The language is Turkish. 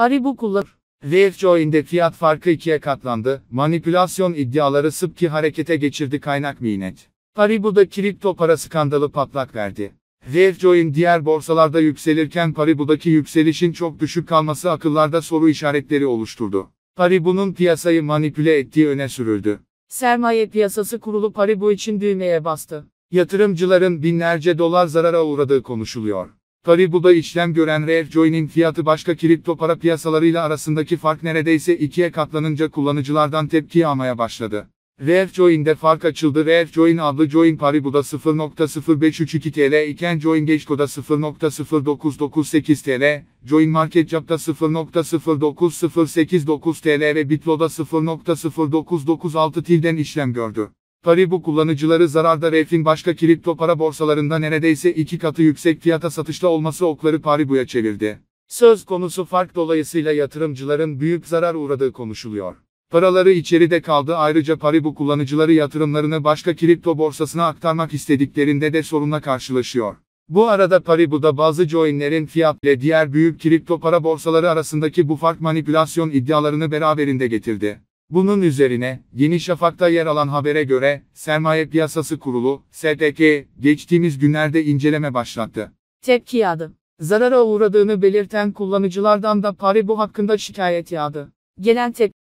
Paribu kullan. Dogecoin'de fiyat farkı ikiye katlandı. Manipülasyon iddiaları sıpki harekete geçirdi kaynak minet. Paribu'da kripto para skandalı patlak verdi. Dogecoin diğer borsalarda yükselirken Paribu'daki yükselişin çok düşük kalması akıllarda soru işaretleri oluşturdu. Paribu'nun piyasayı manipüle ettiği öne sürüldü. Sermaye piyasası kurulu Paribu için düğmeye bastı. Yatırımcıların binlerce dolar zarara uğradığı konuşuluyor. Tabi bu da işlem gören Rev fiyatı başka kripto para piyasalarıyla arasındaki fark neredeyse ikiye katlanınca kullanıcılardan tepki almaya başladı. Rev fark açıldı. Rev adlı Join Paribu'da 0.0532 TL iken Join Geçko'da 0.0998 TL, Join Market Cap'ta TL ve Bitlo'da 0.0996 TL'den işlem gördü. Pari bu kullanıcıları zararda Ref'in başka kripto para borsalarında neredeyse iki katı yüksek fiyata satışta olması okları Paribu'ya çevirdi. Söz konusu fark dolayısıyla yatırımcıların büyük zarar uğradığı konuşuluyor. Paraları içeride kaldı ayrıca Paribu kullanıcıları yatırımlarını başka kripto borsasına aktarmak istediklerinde de sorunla karşılaşıyor. Bu arada Paribu'da bazı joinlerin fiyat ile diğer büyük kripto para borsaları arasındaki bu fark manipülasyon iddialarını beraberinde getirdi. Bunun üzerine, Yeni Şafak'ta yer alan habere göre, Sermaye Piyasası Kurulu, SPK, geçtiğimiz günlerde inceleme başlattı. Tepki yağdı. Zarara uğradığını belirten kullanıcılardan da bu hakkında şikayet yağdı. Gelen tepki